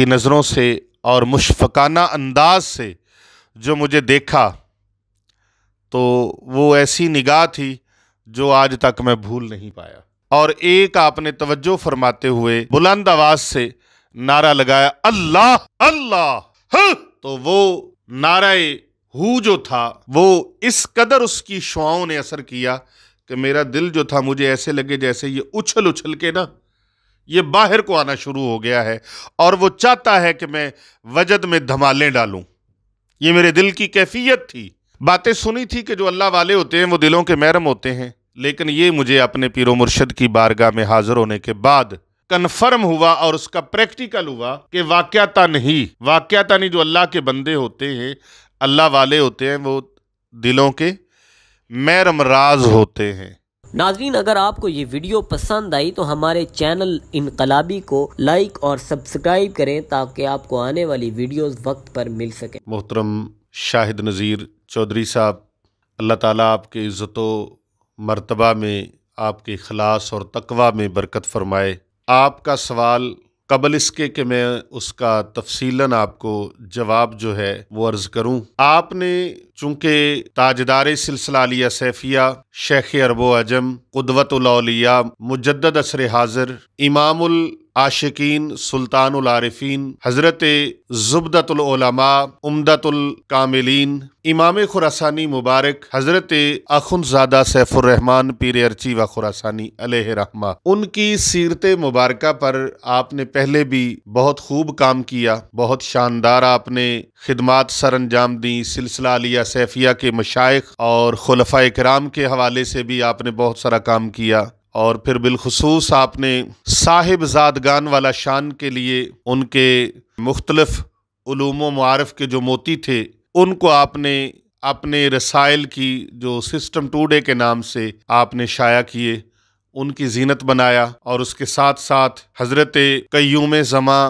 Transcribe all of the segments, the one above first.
की नज़रों से और मुशफकाना अंदाज से जो मुझे देखा तो वो ऐसी निगाह थी जो आज तक मैं भूल नहीं पाया और एक आपने तवज्जो फरमाते हुए बुलंद आवाज़ से नारा लगाया अल्लाह अल्लाह तो वो नारा हु जो था वो इस कदर उसकी शुआओं ने असर किया कि मेरा दिल जो था मुझे ऐसे लगे जैसे ये उछल उछल के ना ये बाहर को आना शुरू हो गया है और वो चाहता है कि मैं वजद में धमाले डालूं ये मेरे दिल की कैफियत थी बातें सुनी थी कि जो अल्लाह वाले होते हैं वो दिलों के महरम होते हैं लेकिन ये मुझे अपने पीरो मुर्शद की बारगाह में हाजिर होने के बाद कन्फर्म हुआ और उसका प्रैक्टिकल हुआ कि वाक्यता नहीं वाक्यता नहीं जो अल्लाह के बंदे होते हैं अल्लाह वाले होते हैं वो दिलों के महरम राज होते हैं नाजरीन अगर आपको ये वीडियो पसंद आई तो हमारे चैनल इनकलाबी को लाइक और सब्सक्राइब करें ताकि आपको आने वाली वीडियोस वक्त पर मिल सके मोहतरम शाहिद नज़ीर चौधरी साहब अल्लाह ताला आपके इज़्ज़त मरतबा में आपके खलास और तकवा में बरकत फरमाए आपका सवाल कबल इसके कि मैं उसका तफसीला आपको जवाब जो है वो अर्ज़ करूँ आपने चूँकि ताजदार सिलसिला अलिया सैफिया शेख अरबो अजम कुदवतलिया मुजद असर हाजिर इमामुल आशिकीन सुल्तानफी हज़रत जुबदतुलमा उमदतुलकामिलीन इमाम खुरासानी मुबारक हज़रत अखुनजादा सैफुररहमान पीर अर्ची व खुरासानी अलहरमा उनकी सीरत मुबारक पर आपने पहले भी बहुत खूब काम किया बहुत शानदार आपने खिदमत सर अंजाम दी सिलसिला अलिया सैफिया के मशाइ और खलफ़ा कराम के हवाले से भी आपने बहुत सारा काम किया और फिर बिलखसूस आपने साहिबजादगान वाला शान के लिए उनके मुख्तलफ़ मारफ़ के जो मोती थे उनको आपने अपने रसायल की जो सिस्टम टूडे के नाम से आपने शाया किए उनकी जीनत बनाया और उसके साथ साथ हज़रत कयूम जमां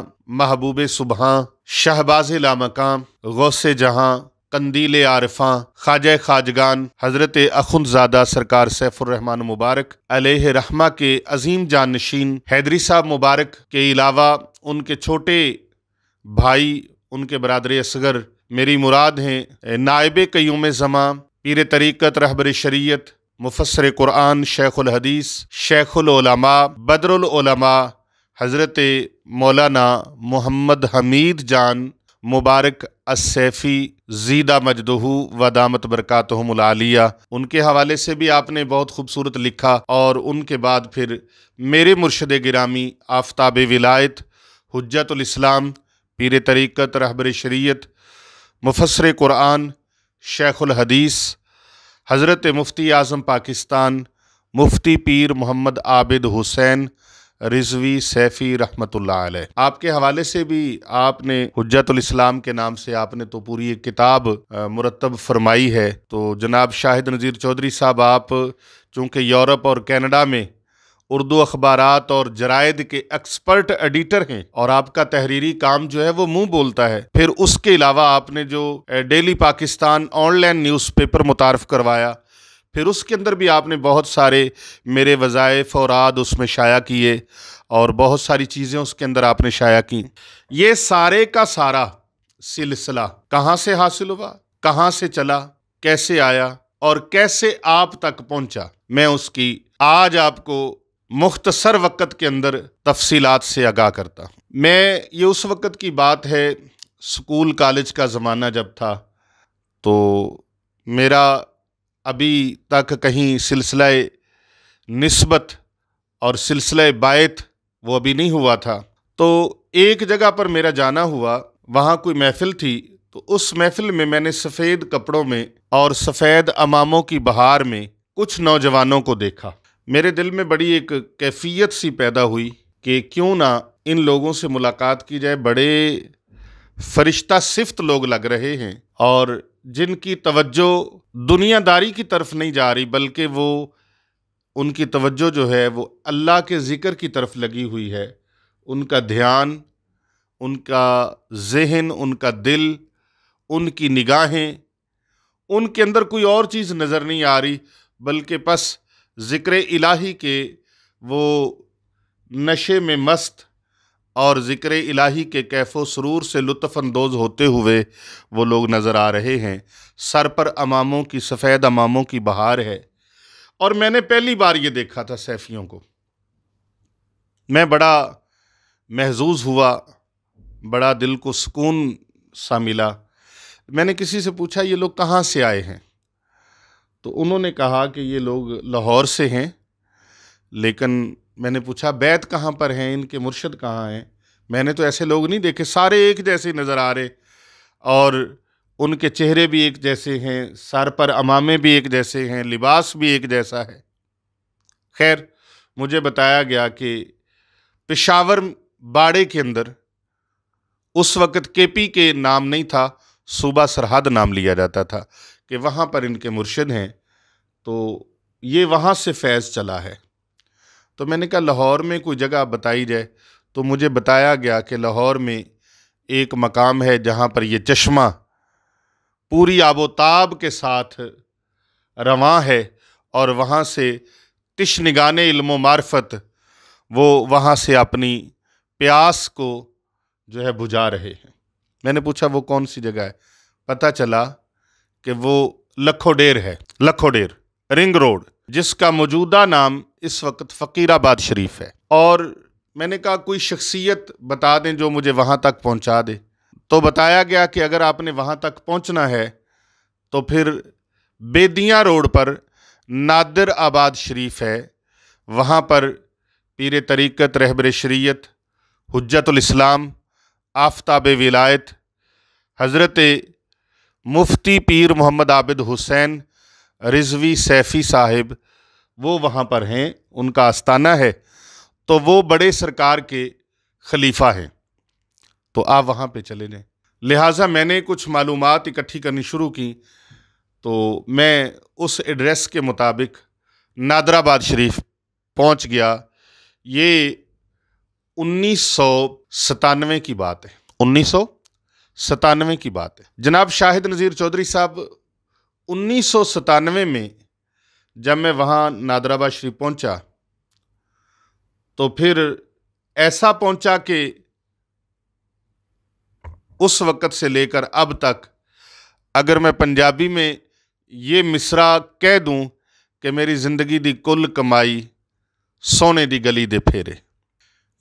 महबूब सुबह शहबाज लामकाम गौसे जहाँ कंदील आरफा ख्वाज खाजगान हज़रत अखुंदजादा सरकार सैफुररहमान मुबारक अलह रहमा के अजीम जानशीन हैदरी साहब मुबारक के अलावा उनके छोटे भाई उनके बरदर असगर मेरी मुराद हैं नायब क्यूम ज़मा पीर तरीक़त रहबर शरीत मुफसर कुरान शेखुलहदीस शेखुलमा बदरुलमा हज़रत मौलाना मोहम्मद हमीद जान मुबारक असैफ़ी जीदा मजदहू व दामत मलालिया उनके हवाले से भी आपने बहुत खूबसूरत लिखा और उनके बाद फिर मेरे मुर्शद गिरामी आफ्ताब विलायत हजतलाम पीर तरीक़त रहबर शरीत मुफसर क़ुरान शेख़ुलहदीस हज़रत मुफ्ती आज़म पाकिस्तान मुफ्ती पीर मोहम्मद आबिद हुसैन रिजवी सैफी रहमतुल्ल आपके हवाले से भी आपने हजतुल इस्लाम के नाम से आपने तो पूरी एक किताब मुरतब फरमाई है तो जनाब शाहिद नज़ीर चौधरी साहब आप चूँकि यूरोप और कैनेडा में उर्दू अखबार और जरायद के एक्सपर्ट एडिटर हैं और आपका तहरीरी काम जो है वो मुंह बोलता है फिर उसके अलावा आपने जो डेली पाकिस्तान ऑनलाइन न्यूज़पेपर मुतारफ़ करवाया फिर उसके अंदर भी आपने बहुत सारे मेरे वज़ायफ़ और आद उसमें शाया किए और बहुत सारी चीज़ें उसके अंदर आपने शाया की ये सारे का सारा सिलसिला कहाँ से हासिल हुआ कहाँ से चला कैसे आया और कैसे आप तक पहुँचा मैं उसकी आज आपको मुख्तसर वक़्त के अंदर तफसीलात से आगाह करता हूँ मैं ये उस वक़्त की बात है स्कूल कॉलेज का ज़माना जब था तो मेरा अभी तक कहीं सिलसिला नस्बत और सिलसिला बायत वो अभी नहीं हुआ था तो एक जगह पर मेरा जाना हुआ वहाँ कोई महफ़िल थी तो उस महफ़िल में मैंने सफ़ेद कपड़ों में और सफ़ेद अमामों की बहार में कुछ नौजवानों को देखा मेरे दिल में बड़ी एक कैफियत सी पैदा हुई कि क्यों ना इन लोगों से मुलाकात की जाए बड़े फरिश्ता सिफ्त लोग लग रहे हैं और जिनकी तवज्जो दुनियादारी की तरफ नहीं जा रही बल्कि वो उनकी तवज्जो जो है वो अल्लाह के ज़िक्र की तरफ लगी हुई है उनका ध्यान उनका जहन उनका दिल उनकी निगाहें उनके अंदर कोई और चीज़ नज़र नहीं आ रही बल्कि बस ज़िक्र इलाही के वो नशे में मस्त और ज़िक्र इलाही के कैफ़ो सरूर से लुत्फ़ानंदोज़ होते हुए वो लोग नज़र आ रहे हैं सर पर अमामों की सफ़ेद अमामों की बहार है और मैंने पहली बार ये देखा था सैफियों को मैं बड़ा महजूज हुआ बड़ा दिल को सुकून सा मिला मैंने किसी से पूछा ये लोग कहाँ से आए हैं तो उन्होंने कहा कि ये लोग लाहौर से हैं लेकिन मैंने पूछा बैत कहाँ पर हैं इनके मुर्शद कहाँ हैं मैंने तो ऐसे लोग नहीं देखे सारे एक जैसे नज़र आ रहे और उनके चेहरे भी एक जैसे हैं सर पर अमामे भी एक जैसे हैं लिबास भी एक जैसा है खैर मुझे बताया गया कि पेशावर बाड़े के अंदर उस वक़्त केपी के नाम नहीं था सूबा सरहद नाम लिया जाता था कि वहाँ पर इनके मुर्शद हैं तो ये वहाँ से फैज़ चला है तो मैंने कहा लाहौर में कोई जगह बताई जाए तो मुझे बताया गया कि लाहौर में एक मकाम है जहाँ पर यह चश्मा पूरी आबोताब के साथ रवा है और वहाँ से तिशनगान इल्म मार्फत वो वहाँ से अपनी प्यास को जो है बुझा रहे हैं मैंने पूछा वो कौन सी जगह है पता चला कि वो लखोडेर है लखोडेर रिंग रोड जिसका मौजूदा नाम इस वक्त फ़कीराबाद शरीफ है और मैंने कहा कोई शख्सियत बता दें जो मुझे वहाँ तक पहुँचा दे तो बताया गया कि अगर आपने वहाँ तक पहुँचना है तो फिर बेदियाँ रोड पर नादिर आबाद शरीफ है वहाँ पर पीर तरीक़त रहबर शरीत हजतलाम आफ्ताब विलायत हज़रत मुफ्ती पीर मोहम्मद आबिद हुसैन रिजवी सैफ़ी साहिब वो वहाँ पर हैं उनका आस्ताना है तो वो बड़े सरकार के खलीफा हैं तो आप वहाँ पे चले जाएँ लिहाजा मैंने कुछ मालूम इकट्ठी करनी शुरू की तो मैं उस एड्रेस के मुताबिक नादराबाद शरीफ पहुँच गया ये उन्नीस सौ की बात है उन्नीस सौ की बात है जनाब शाहिद नज़ीर चौधरी साहब उन्नीस सौ में जब मैं वहाँ नादराबाद श्री पहुँचा तो फिर ऐसा पहुँचा कि उस वक़्त से लेकर अब तक अगर मैं पंजाबी में ये मिसरा कह दूँ कि मेरी ज़िंदगी दी कुल कमाई सोने दी गली दे फेरे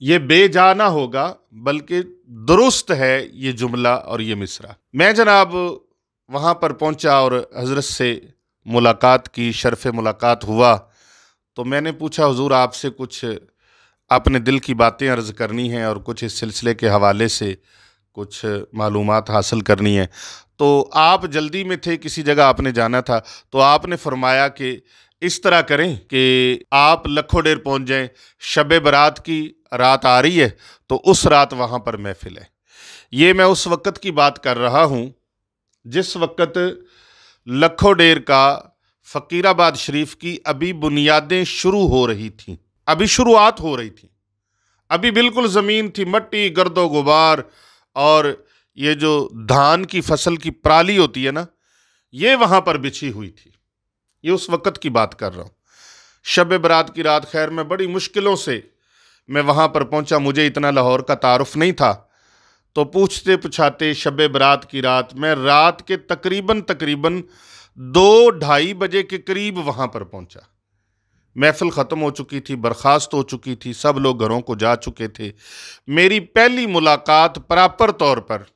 ये बेजाना ना होगा बल्कि दुरुस्त है ये जुमला और ये मिसरा मैं जनाब वहाँ पर पहुँचा और हज़रत से मुलाकात की शरफ़ मुलाकात हुआ तो मैंने पूछा हुजूर आपसे कुछ अपने दिल की बातें अर्ज़ करनी हैं और कुछ इस सिलसिले के हवाले से कुछ मालूम हासिल करनी है तो आप जल्दी में थे किसी जगह आपने जाना था तो आपने फरमाया कि इस तरह करें कि आप लखो डेर पहुंच जाएं शब बारात की रात आ रही है तो उस रात वहाँ पर महफिल है ये मैं उस वक़्त की बात कर रहा हूँ जिस वक़्त लखो डेर का फ़कीराबाद शरीफ की अभी बुनियादें शुरू हो रही थी अभी शुरुआत हो रही थी अभी बिल्कुल ज़मीन थी मट्टी गर्दो गुबार और ये जो धान की फसल की पराली होती है ना ये वहाँ पर बिछी हुई थी ये उस वक़्त की बात कर रहा हूँ शब बरात की रात खैर मैं बड़ी मुश्किलों से मैं वहाँ पर पहुँचा मुझे इतना लाहौर का तारफ़ नहीं था तो पूछते पुछाते शब बरात की रात मैं रात के तकरीबन तकरीबन दो ढाई बजे के करीब वहाँ पर पहुँचा महफिल ख़त्म हो चुकी थी बर्खास्त हो चुकी थी सब लोग घरों को जा चुके थे मेरी पहली मुलाकात प्रॉपर तौर पर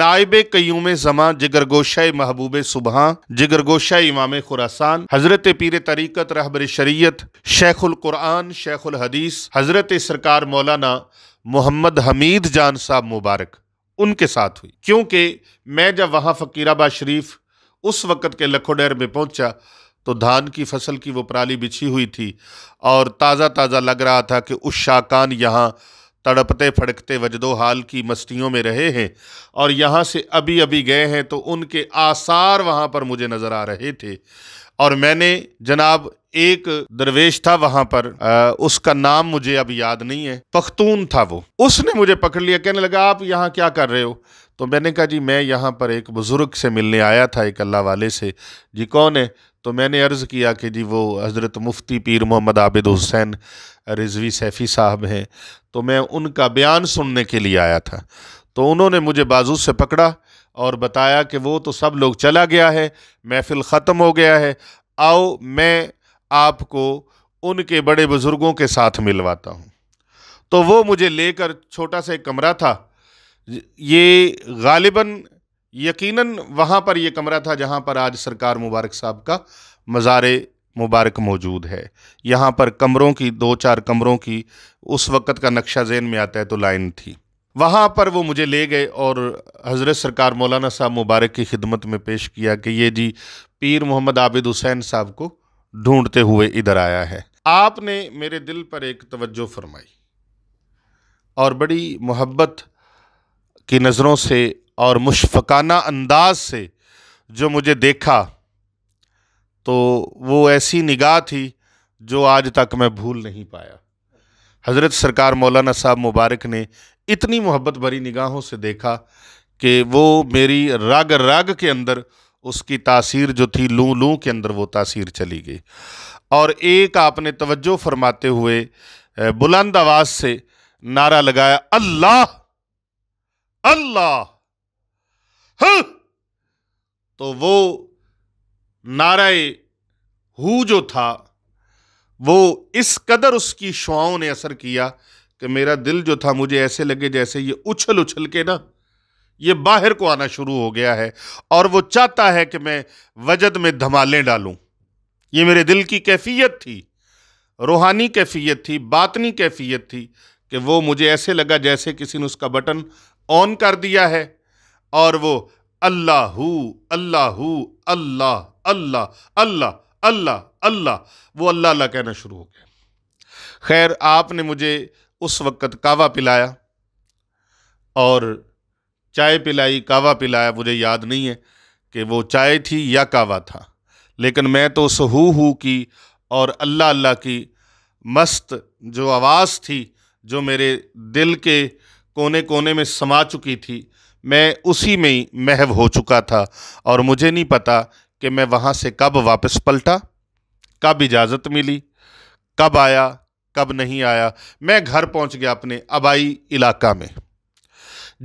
नायब क्यूम जमा जिगरगोशा महबूब सुबह जिगरगोशा इमाम खुरासान हज़रत पीर तरीक़त रहबर शरीयत शेखुल कुरान शेखुल हदीस हज़रत सरकार मौलाना मोहम्मद हमीद जान साहब मुबारक उनके साथ हुई क्योंकि मैं जब वहाँ फ़कीराबाद शरीफ उस वक़्त के लखोडेर में पहुँचा तो धान की फसल की वो पराली बिछी हुई थी और ताज़ा ताज़ा लग रहा था कि उस शाकान यहाँ तड़पते फड़कते वजदो हाल की मस्तियों में रहे हैं और यहाँ से अभी अभी गए हैं तो उनके आसार वहाँ पर मुझे नज़र आ रहे थे और मैंने जनाब एक दरवेश था वहां पर आ, उसका नाम मुझे अब याद नहीं है पख्तून था वो उसने मुझे पकड़ लिया कहने लगा आप यहाँ क्या कर रहे हो तो मैंने कहा जी मैं यहाँ पर एक बुज़ुर्ग से मिलने आया था एक अल्लाह वाले से जी कौन है तो मैंने अर्ज़ किया कि जी वो हज़रत मुफ्ती पीर मोहम्मद आबिद हुसैन रिजवी सैफ़ी साहब हैं तो मैं उनका बयान सुनने के लिए आया था तो उन्होंने मुझे बाजू से पकड़ा और बताया कि वो तो सब लोग चला गया है महफिल ख़त्म हो गया है आओ मैं आपको उनके बड़े बुज़ुर्गों के साथ मिलवाता हूँ तो वो मुझे लेकर छोटा सा एक कमरा था ये गालिबा यकीनन वहाँ पर ये कमरा था जहाँ पर आज सरकार मुबारक साहब का मज़ार मुबारक मौजूद है यहाँ पर कमरों की दो चार कमरों की उस वक़्त का नक्शा जेन में आता है तो लाइन थी वहाँ पर वो मुझे ले गए और हज़रत सरकार मौलाना साहब मुबारक की खिदमत में पेश किया कि ये जी पीर मोहम्मद आबिद हुसैन साहब को ढूंढते हुए इधर आया है आपने मेरे दिल पर एक तवज्जो फरमाई और बड़ी मोहब्बत की नज़रों से और मुशफकाना अंदाज से जो मुझे देखा तो वो ऐसी निगाह थी जो आज तक मैं भूल नहीं पाया हज़रत सरकार मौलाना साहब मुबारक ने इतनी मोहब्बत भरी निगाहों से देखा कि वो मेरी राग राग के अंदर उसकी तासीर जो थी लू लू के अंदर वो तासीर चली गई और एक आपने तवज्जो फरमाते हुए बुलंद आवाज़ से नारा लगाया अल्लाह अल्लाह हाँ! तो वो नारा हु जो था वो इस कदर उसकी शुआओं ने असर किया कि मेरा दिल जो था मुझे ऐसे लगे जैसे ये उछल उछल के ना ये बाहर को आना शुरू हो गया है और वो चाहता है कि मैं वजद में धमाले डालूं ये मेरे दिल की कैफियत थी रूहानी कैफियत थी बातनी कैफियत थी कि वो मुझे ऐसे लगा जैसे किसी ने उसका बटन ऑन कर दिया है और वो अल्लाह अल्लाह अल्लाह अल्लाह अल्लाह अल्लाह अल्लाह वो अल्लाह अल्लाह कहना शुरू हो गया खैर आपने मुझे उस वक़्त कावा पिलाया और चाय पिलाई कावा पिलाया मुझे याद नहीं है कि वो चाय थी या कावा था लेकिन मैं तो उस हु हु की और अल्लाह अल्लाह की मस्त जो आवाज़ थी जो मेरे दिल के कोने कोने में समा चुकी थी मैं उसी में ही महव हो चुका था और मुझे नहीं पता कि मैं वहाँ से कब वापस पलटा कब इजाज़त मिली कब आया कब नहीं आया मैं घर पहुंच गया अपने आबाई इलाका में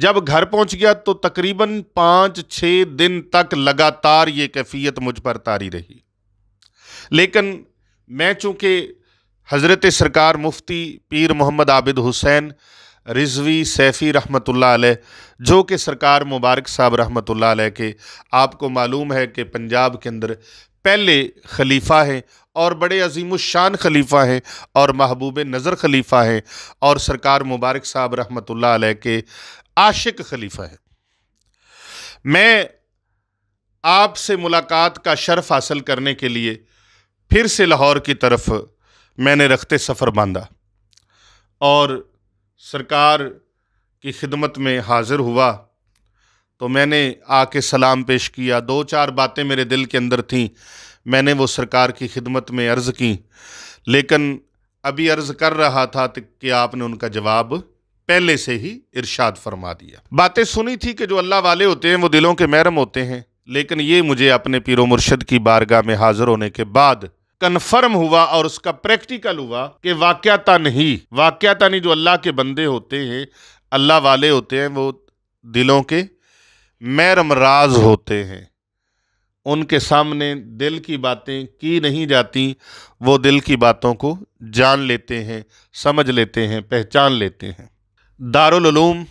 जब घर पहुंच गया तो तकरीबन पाँच छः दिन तक लगातार ये कैफियत मुझ पर तारी रही लेकिन मैं चूँकि हज़रत सरकार मुफ्ती पीर मोहम्मद आबिद हुसैन रिजवी सैफ़ी रहमत जो कि सरकार मुबारक साहब रहमत के आपको मालूम है कि पंजाब के अंदर पहले खलीफा हैं और बड़े अजीम शान खलीफा हैं और महबूब नज़र खलीफा हैं और सरकार मुबारक साहब रहमत आल के आशिक खलीफा हैं मैं आपसे मुलाकात का शर्फ हासिल करने के लिए फिर से लाहौर की तरफ मैंने रखते सफ़र बांधा और सरकार की खिदमत में हाज़िर हुआ तो मैंने आके सलाम पेश किया दो चार बातें मेरे दिल के अंदर थीं मैंने वो सरकार की खिदमत में अर्ज़ की लेकिन अभी अर्ज़ कर रहा था तो कि आपने उनका जवाब पहले से ही इरशाद फरमा दिया बातें सुनी थी कि जो अल्लाह वाले होते हैं वो दिलों के महरम होते हैं लेकिन ये मुझे अपने पीरो मुर्शद की बारगाह में हाजिर होने के बाद कन्फर्म हुआ और उसका प्रैक्टिकल हुआ कि वाक़ता नहीं वाक्यता नहीं जो अल्लाह के बंदे होते हैं अल्लाह वाले होते हैं वो दिलों के महरम राज होते हैं उनके सामने दिल की बातें की नहीं जाती वो दिल की बातों को जान लेते हैं समझ लेते हैं पहचान लेते हैं दारुलूम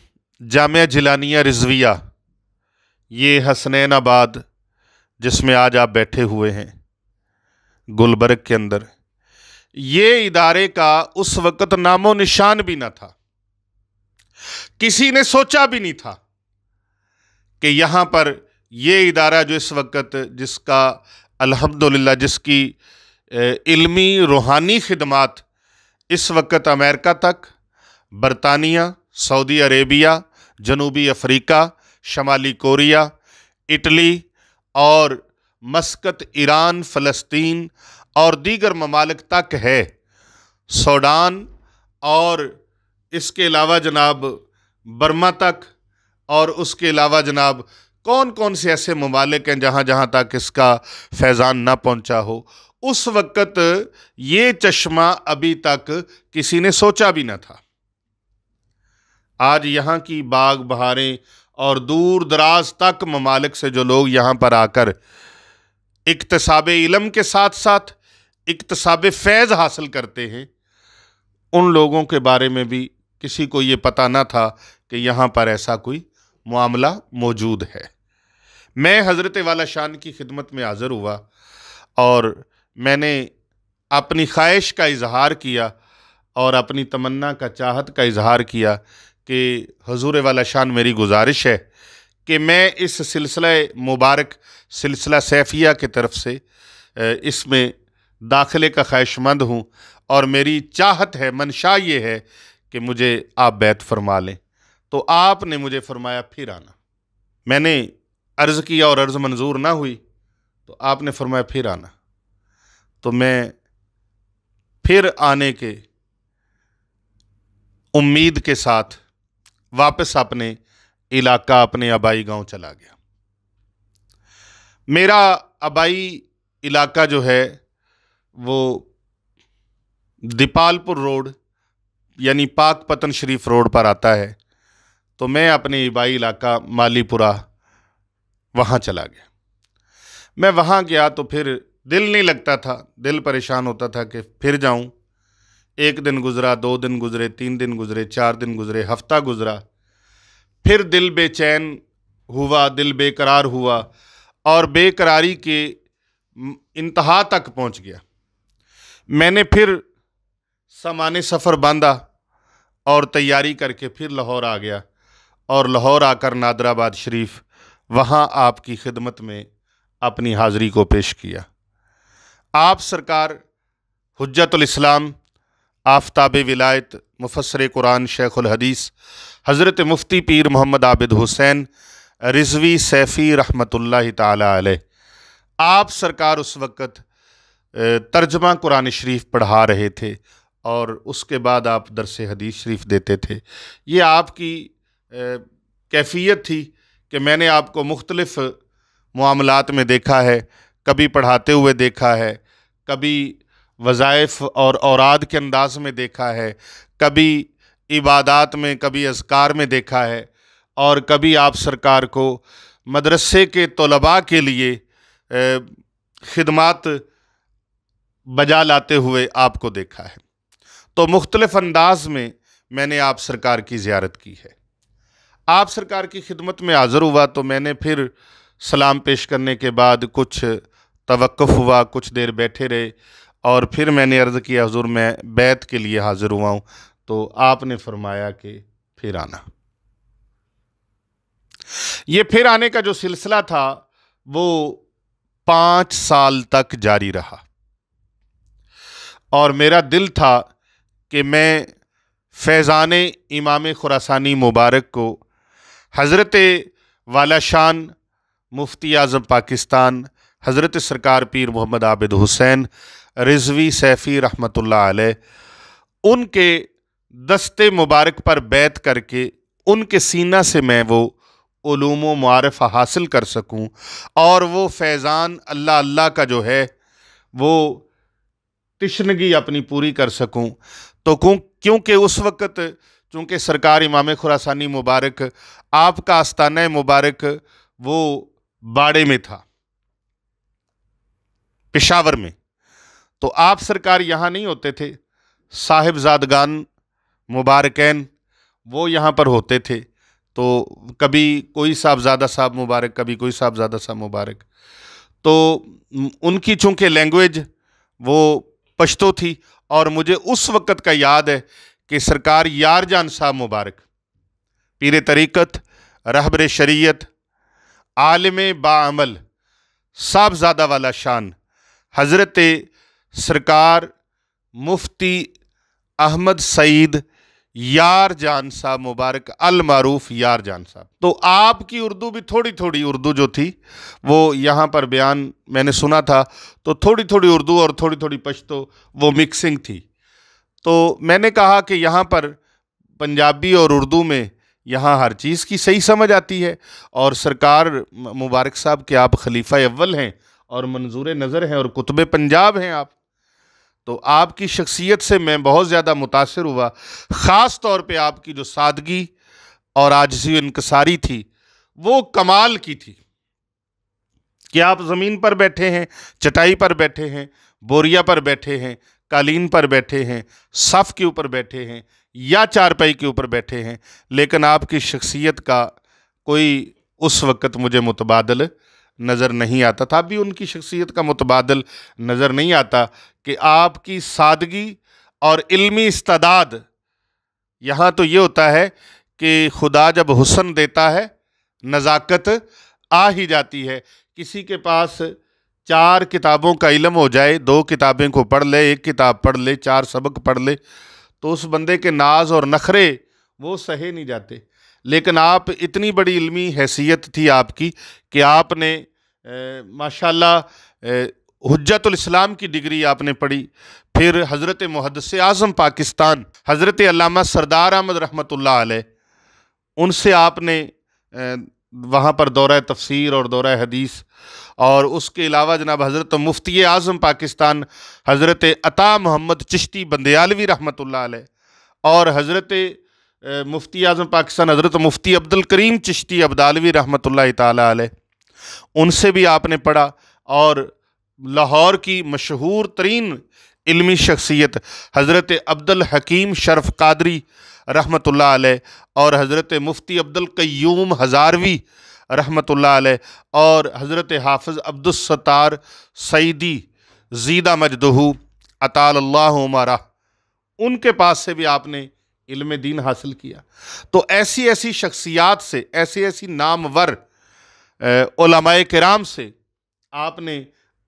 जामिया जिलानिया रिजविया ये हसनैन आबाद जिसमें आज आप बैठे हुए हैं गुलबर्ग के अंदर ये इदारे का उस वक़्त नामो निशान भी ना था किसी ने सोचा भी नहीं था कि यहाँ पर ये इदारा जो इस वक्त जिसका अल्हम्दुलिल्लाह जिसकी इल्मी रूहानी खदमात इस वक्त अमेरिका तक बरतानिया सऊदी अरेबिया जनूबी अफ्रीका शमाली कोरिया इटली और मस्कत ईरान फ़लस्तीन और दीगर ममालिक तक है सोडान और इसके अलावा जनाब बर्मा तक और उसके अलावा जनाब कौन कौन से ऐसे ममालिक हैं जहाँ जहाँ तक इसका फैज़ान ना पहुँचा हो उस वक़्त ये चश्मा अभी तक किसी ने सोचा भी ना था आज यहाँ की बाग बहारें और दूर दराज तक ममालिक से जो लोग यहाँ पर आकर इकतसाब इलम के साथ साथ इकतसाब फैज़ हासिल करते हैं उन लोगों के बारे में भी किसी को ये पता ना था कि यहाँ पर ऐसा कोई मामला मौजूद है मैं हज़रत वाला शान की खिदमत में हाज़र हुआ और मैंने अपनी ख्वाहिश का इजहार किया और अपनी तमन्ना का चाहत का इजहार किया कि हजूर वाला शान मेरी गुजारिश है कि मैं इस सिलसिला मुबारक सिलसिला सैफिया के तरफ से इसमें दाखिले का ख्वाहिशमंद हूँ और मेरी चाहत है मनशा ये है कि मुझे आप बैत फरमा लें तो आपने मुझे फरमाया फिर आना मैंने अर्ज़ किया और अर्ज़ मंजूर ना हुई तो आपने फरमाया फिर आना तो मैं फिर आने के उम्मीद के साथ वापस अपने इलाका अपने आबाई गांव चला गया मेरा आबाई इलाका जो है वो दीपालपुर रोड यानी पाक पतन शरीफ रोड पर आता है तो मैं अपने आबाई इलाका मालीपुरा वहाँ चला गया मैं वहाँ गया तो फिर दिल नहीं लगता था दिल परेशान होता था कि फिर जाऊँ एक दिन गुजरा दो दिन गुजरे तीन दिन गुजरे चार दिन गुजरे हफ्ता गुजरा फिर दिल बेचैन हुआ दिल बेकरार हुआ और बेकरारी के इंतहा तक पहुँच गया मैंने फिर सामान सफ़र बांधा और तैयारी करके फिर लाहौर आ गया और लाहौर आकर नादराबाद शरीफ वहाँ आपकी खिदमत में अपनी हाज़री को पेश किया आप सरकार हजतलाम आफ्ताब विलायत मुफसर कुरान हदीस हज़रत मुफ्ती पीर मोहम्मद आबिद हुसैन रिजवी सैफ़ी रहमत ला आप सरकार उस वक़्त तर्जमा कुरान शरीफ पढ़ा रहे थे और उसके बाद आप दरस हदीस शरीफ देते थे ये आपकी कैफियत थी कि मैंने आपको मुख्तलफ़ मामलात में देखा है कभी पढ़ाते हुए देखा है कभी वज़ाइफ और औराद के अंदाज में देखा है कभी इबादत में कभी असकार में देखा है और कभी आप सरकार को मदरसे के तलबा के लिए खदमात बजा लाते हुए आपको देखा है तो मुख्तलफ़ अंदाज में मैंने आप सरकार की ज़्यारत की है आप सरकार की खिदमत में हाज़िर हुआ तो मैंने फिर सलाम पेश करने के बाद कुछ तवक़ हुआ कुछ देर बैठे रहे और फिर मैंने अर्ज़ किया हजूर मैं बैत के लिए हाज़िर हुआ हूँ तो आपने फरमाया कि फिर आना ये फिर आने का जो सिलसिला था वो पाँच साल तक जारी रहा और मेरा दिल था कि मैं फैज़ान इमाम खुरासानी मुबारक को हज़रत वाला शान मुफ्ती आज़म पाकिस्तान हज़रत सरकार पीर मोहम्मद आबिद हुसैन रिजवी सैफ़ी रहमत उनके दस्ते मुबारक पर बैत करके उनके सीना से मैं वो ूम मारफ़ हासिल कर सकूं और वो फैज़ान अल्लाह अल्लाह का जो है वो तश्नगी अपनी पूरी कर सकूं तो क्यों क्योंकि उस वक़्त चूँकि सरकार इमाम खुरासानी मुबारक आपका आस्ताना मुबारक वो बाड़े में था पेशावर में तो आप सरकार यहाँ नहीं होते थे साहिबजादगान मुबारकैन वो यहाँ पर होते थे तो कभी कोई साहबजादा साहब मुबारक कभी कोई साहबजादा साहब मुबारक तो उनकी चूँकि लैंग्वेज वो पश्तो थी और मुझे उस वक़्त का याद है कि सरकार यार जान साहब मुबारक पीर तरीक़त रहबर शरीयत आलम बामल साहबजादा वाला शान हज़रत सरकार मुफ्ती अहमद सईद यार जान साहब मुबारक अलमारूफ यार जान साहब तो आपकी उर्दू भी थोड़ी थोड़ी उर्दू जो थी वो यहाँ पर बयान मैंने सुना था तो थोड़ी थोड़ी उर्दू और थोड़ी थोड़ी पश्तो वो मिक्सिंग थी तो मैंने कहा कि यहाँ पर पंजाबी और उर्दू में यहाँ हर चीज़ की सही समझ आती है और सरकार मुबारक साहब के आप खलीफा अव्वल हैं और मंजूर नज़र हैं और कुतब पंजाब हैं आप तो आपकी शख्सियत से मैं बहुत ज़्यादा मुतासर हुआ ख़ास तौर पर आपकी जो सादगी और आजसी इनकसारी थी वो कमाल की थी कि आप ज़मीन पर बैठे हैं चटाई पर बैठे हैं बोरिया पर बैठे हैं कालीन पर बैठे हैं सफ़ के ऊपर बैठे हैं या चारपाई के ऊपर बैठे हैं लेकिन आपकी शख्सियत का कोई उस वक़्त मुझे मुतबादल नज़र नहीं आता था भी उनकी शख्सियत का मुतबादल नज़र नहीं आता कि आपकी सादगी और इल्मी इस्तदाद यहाँ तो ये होता है कि खुदा जब हुसन देता है नज़ाकत आ ही जाती है किसी के पास चार किताबों का इलम हो जाए दो किताबें को पढ़ ले एक किताब पढ़ ले चार सबक पढ़ ले तो उस बंदे के नाज और नखरे वो सहे नहीं जाते लेकिन आप इतनी बड़ी इलमी हैसियत थी आपकी कि आपने माशाल्लाह हजतुल इस्लाम की डिग्री आपने पढ़ी फिर हज़रत मुहदस आज़म पाकिस्तान हज़रत सरदार अहमद रहमत उनसे आपने वहाँ पर दौरा तफसीर और दौरा हदीस और उसके अलावा जनाब हज़रत मुफ्ती आज़म पाकिस्तान हज़रत अता मोहम्मद चिश्ती बंदयालवी रहमत और हज़रत मुफ्ती आज़म पाकिस्तान हज़रत मुफ्ती अब्दुल करीम चिश्ती अब्दालवी रहमत ताल उनसे भी आपने पढ़ा और लाहौर की मशहूर तरीन इल्मी शख्सियत हज़रत अब्दुल हकीम शरफ कादरी रहमत और हज़रत मुफ्ती अब्दुल क्यूम हज़ारवी रहमत और हज़रत हाफ़ अब्दुलस्तार सईदी जीदा मजदहू अताल्लामरा उनके पास से भी आपने इल्म दीन हासिल किया तो ऐसी ऐसी शख्सियात से ऐसी ऐसी नामवर कराम से आपने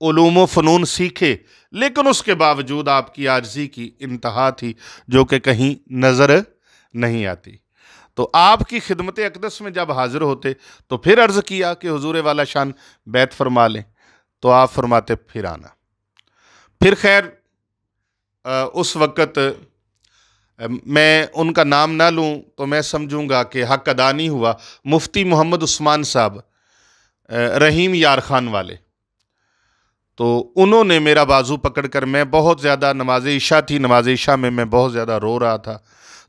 ूम फ़नून सीखे लेकिन उसके बावजूद आपकी आर्जी की इंतहा थी जो कि कहीं नज़र नहीं आती तो आपकी खिदमत अकदस में जब हाज़िर होते तो फिर अर्ज़ किया कि हजूर वाला शान बैत फरमा लें तो आप फरमाते फिर आना फिर खैर उस वक़्त मैं उनका नाम ना लूँ तो मैं समझूँगा कि हक अदा नहीं हुआ मुफ्ती मोहम्मद उस्मान साहब रहीम यार खान वाले तो उन्होंने मेरा बाजू पकड़ कर मैं बहुत ज़्यादा नमाज ईशा थी नमाज ईशा में मैं बहुत ज़्यादा रो रहा था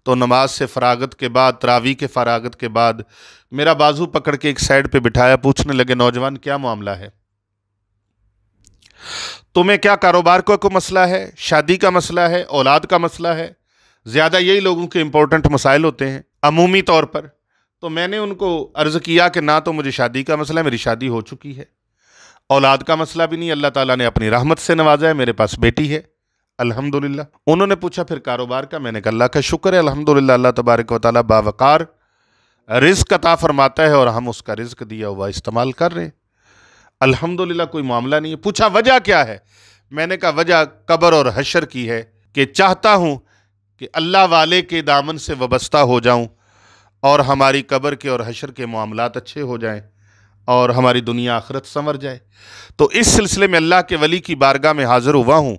तो नमाज से फ़रागत के बाद तरावी के फ़रागत के बाद मेरा बाजू पकड़ के एक साइड पे बिठाया पूछने लगे नौजवान क्या मामला है तुम्हें क्या कारोबार का कोई मसला है शादी का मसला है औलाद का मसला है ज़्यादा यही लोगों के इम्पोर्टेंट मसाइल होते हैं अमूमी तौर पर तो मैंने उनको अर्ज़ किया कि ना तो मुझे शादी का मसला है मेरी शादी हो चुकी है औलाद का मसला भी नहीं अल्लाह ताला ने अपनी रहमत से नवाजा है मेरे पास बेटी है अल्हम्दुलिल्लाह उन्होंने पूछा फिर कारोबार का मैंने कहा अल्लाह का शुक्र है अल्हम्दुलिल्लाह अल्लाह तबारक व ताली बावकार रिज्क अता फरमाता है और हम उसका रिज्क दिया हुआ इस्तेमाल कर रहे हैं अल्हम्दुलिल्लाह कोई मामला नहीं है पूछा वजह क्या है मैंने कहा वजह कबर और हशर की है कि चाहता हूँ कि अल्लाह वाले के दामन से वबस्ता हो जाऊँ और हमारी कबर के और हशर के मामला अच्छे हो जाएँ और हमारी दुनिया आखरत संवर जाए तो इस सिलसिले में अल्लाह के वली की बारगाह में हाज़िर हुआ हूँ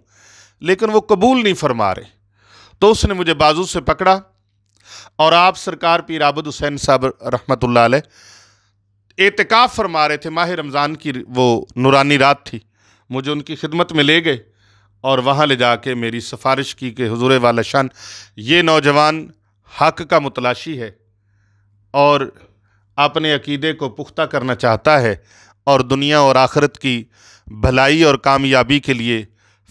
लेकिन वो कबूल नहीं फरमा रहे तो उसने मुझे बाजू से पकड़ा और आप सरकार पीर आबद हुसैन साहब रहमत लतिकाफ़ फरमा रहे थे माह रमज़ान की वो नुरानी रात थी मुझे उनकी खिदमत में ले गए और वहाँ ले जाके मेरी सिफारिश की कि हजूर वाल शान ये नौजवान हक का मुतलाशी है और अपने अकीदे को पुख्ता करना चाहता है और दुनिया और आखरत की भलाई और कामयाबी के लिए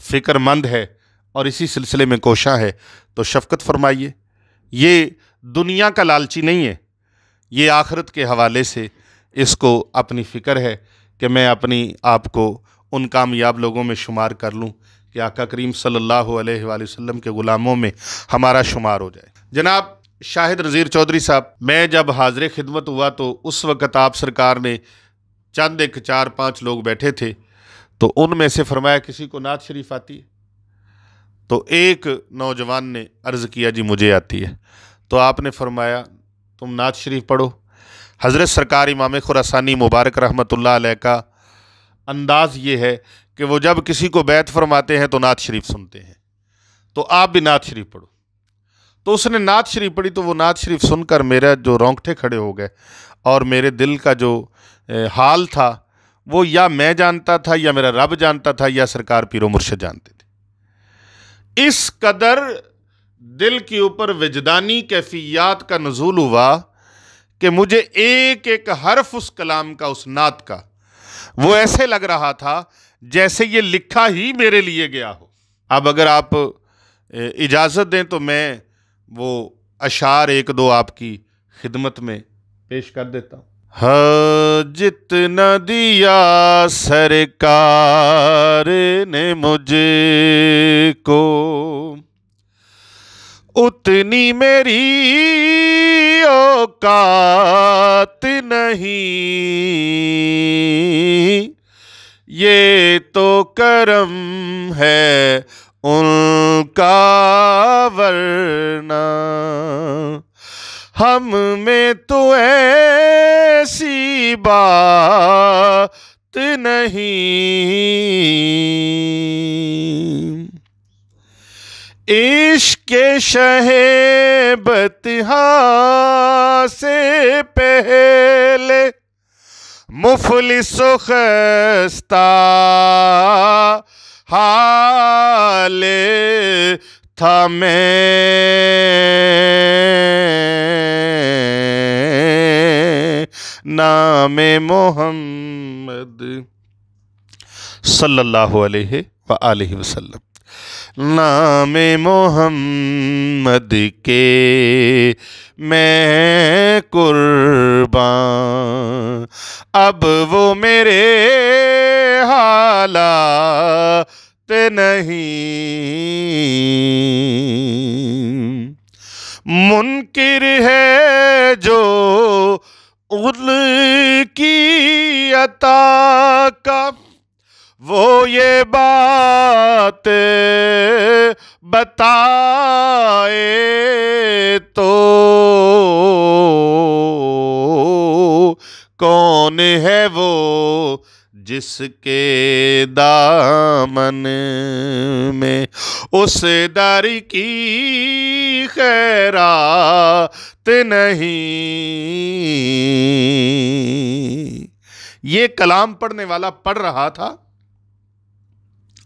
फ़िक्रमंद है और इसी सिलसिले में कोशा है तो शफ़क़त फरमाइए ये दुनिया का लालची नहीं है ये आखरत के हवाले से इसको अपनी फ़िक्र है कि मैं अपनी आप को उन कामयाब लोगों में शुमार कर लूँ कि आका करीम सल्लल्लाहु अलैहि वसल्लम के ग़ुलामों में हमारा शुमार हो जाए जनाब शाहिद नज़ीर चौधरी साहब मैं जब हाजिर खिदमत हुआ तो उस वक़्त आप सरकार ने चंद एक चार पाँच लोग बैठे थे तो उनमें से फरमाया किसी को नात शरीफ आती है तो एक नौजवान ने अर्ज़ किया जी मुझे आती है तो आपने फरमाया तुम नात शरीफ पढ़ो हज़रत सरकार इमाम खुरासानी मुबारक रहमत का अंदाज़ ये है कि वो जब किसी को बैत फरमाते हैं तो नात शरीफ सुनते हैं तो आप भी नात शरीफ पढ़ो तो उसने नात शरीफ पढ़ी तो वो नात शरीफ सुनकर मेरा जो रोंगटे खड़े हो गए और मेरे दिल का जो हाल था वो या मैं जानता था या मेरा रब जानता था या सरकार पीरो मुर्शद जानते थे इस कदर दिल के ऊपर विजदानी कैफियात का नजूल हुआ कि मुझे एक एक हर्फ उस कलाम का उस नात का वो ऐसे लग रहा था जैसे ये लिखा ही मेरे लिए गया हो अब अगर आप इजाज़त दें तो मैं वो अशार एक दो आपकी खिदमत में पेश कर देता हूँ जित न दिया सरकार ने मुझे को उतनी मेरी औकात नहीं ये तो करम है उनका वरना हम में तो ऐसी बात नहीं के शहे से पहले मुफलिस सुखस्ता हाले थमे नाम मोहम्मद सल्लल्लाहु अलैहि अलैहि वसल्लम नाम मोहम्मद के मैं कुर्बान अब वो मेरे हालात नहीं मुनकिर है जो उल की अता का वो ये बात बताए कौन है वो जिसके दामन में उस दर की खैरात नहीं ये कलाम पढ़ने वाला पढ़ रहा था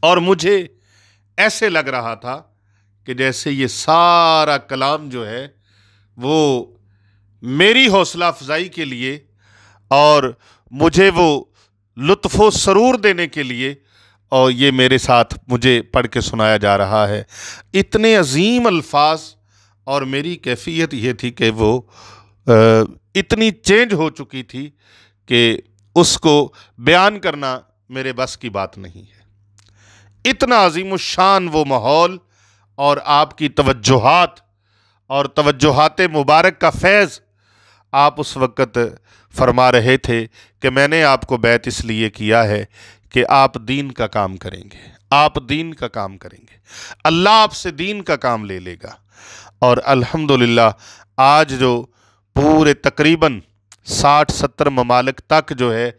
और मुझे ऐसे लग रहा था कि जैसे ये सारा कलाम जो है वो मेरी हौसला अफजाई के लिए और मुझे वो लुत्फ़ सरूर देने के लिए और ये मेरे साथ मुझे पढ़ के सुनाया जा रहा है इतने अजीम अल्फाज और मेरी कैफियत ये थी कि वो इतनी चेंज हो चुकी थी कि उसको बयान करना मेरे बस की बात नहीं है इतना अजीम शान वो माहौल और आपकी तवज्जोहात और तवज्जोहात मुबारक का फैज़ आप उस वक़्त फरमा रहे थे कि मैंने आपको बैत इसलिए किया है कि आप दीन का काम करेंगे आप दीन का काम करेंगे अल्लाह आपसे दीन का काम ले लेगा और अल्हम्दुलिल्लाह आज जो पूरे तकरीबन साठ सत्तर ममालिक तक जो है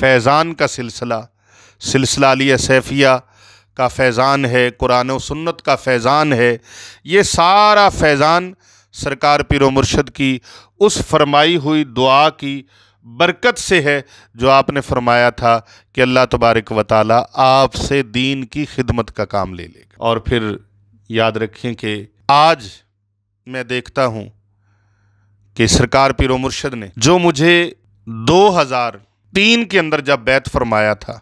फैज़ान का सिलसिला सिलसिला लिया सैफिया का फैज़ान है कुरान सुन्नत का फैज़ान है ये सारा फैज़ान सरकार पीरो मुर्शद की उस फरमाई हुई दुआ की बरकत से है जो आपने फरमाया था कि अल्लाह तबारक व आपसे दीन की खिदमत का काम ले लेगा और फिर याद रखें कि आज मैं देखता हूँ कि सरकार पीरो मुर्शद ने जो मुझे 2003 के अंदर जब बैत फरमाया था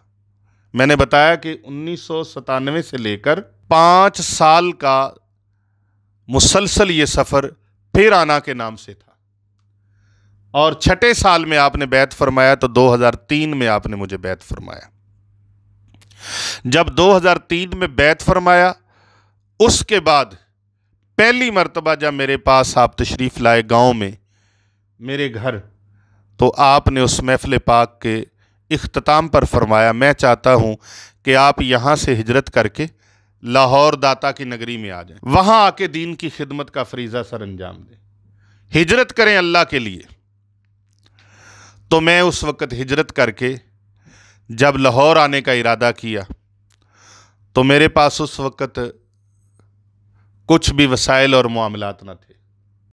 मैंने बताया कि उन्नीस से लेकर पाँच साल का मुसलसल ये सफ़र फिर आना के नाम से था और छठे साल में आपने बैत फरमाया तो 2003 में आपने मुझे बैत फरमाया जब 2003 में बैत फरमाया उसके बाद पहली मरतबा जब मेरे पास आप तशरीफ़ लाए गांव में मेरे घर तो आपने उस महफिल पाक के अख्ताम पर फरमाया मैं चाहता हूँ कि आप यहाँ से हिजरत करके लाहौर दाता की नगरी में आ जाएं वहाँ आके दीन की खिदमत का फरीजा सर अंजाम दें हिजरत करें अल्लाह के लिए तो मैं उस वक़्त हिजरत करके जब लाहौर आने का इरादा किया तो मेरे पास उस वक़्त कुछ भी वसाइल और मामलात न थे